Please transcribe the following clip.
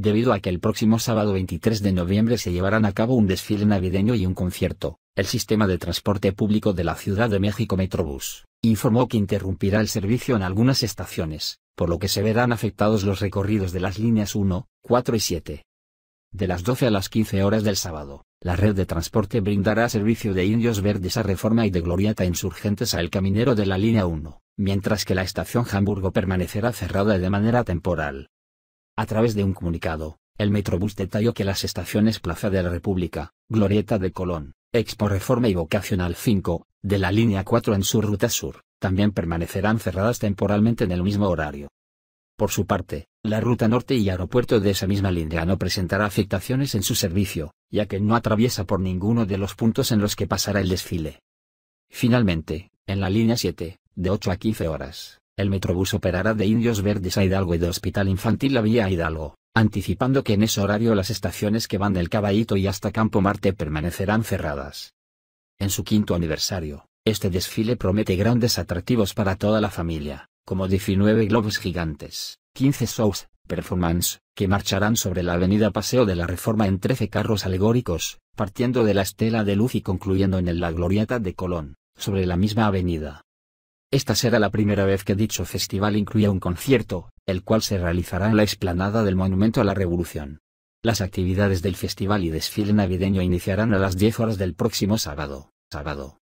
debido a que el próximo sábado 23 de noviembre se llevarán a cabo un desfile navideño y un concierto. El sistema de transporte público de la Ciudad de México Metrobús informó que interrumpirá el servicio en algunas estaciones, por lo que se verán afectados los recorridos de las líneas 1, 4 y 7. De las 12 a las 15 horas del sábado, la red de transporte brindará servicio de Indios Verdes a Reforma y de Glorieta e Insurgentes a El Caminero de la línea 1, mientras que la estación Hamburgo permanecerá cerrada de manera temporal. A través de un comunicado, el Metrobús detalló que las estaciones Plaza de la República, Glorieta de Colón, Expo Reforma y Vocacional 5, de la línea 4 en su ruta sur, también permanecerán cerradas temporalmente en el mismo horario. Por su parte, la ruta norte y aeropuerto de esa misma línea no presentará afectaciones en su servicio, ya que no atraviesa por ninguno de los puntos en los que pasará el desfile. Finalmente, en la línea 7, de 8 a 15 horas, el Metrobús operará de Indios Verdes a Hidalgo y de Hospital Infantil a Vía Hidalgo, anticipando que en ese horario las estaciones que van del Caballito y hasta Campo Marte permanecerán cerradas. En su quinto aniversario, este desfile promete grandes atractivos para toda la familia, como 19 globos gigantes, 15 shows, performance, que marcharán sobre la avenida Paseo de la Reforma en 13 carros alegóricos, partiendo de la Estela de Luz y concluyendo en el la Glorieta de Colón, sobre la misma avenida. Esta será la primera vez que dicho festival incluya un concierto, el cual se realizará en la explanada del Monumento a la Revolución. Las actividades del festival y desfile navideño iniciarán a las 10 horas del próximo sábado. sábado.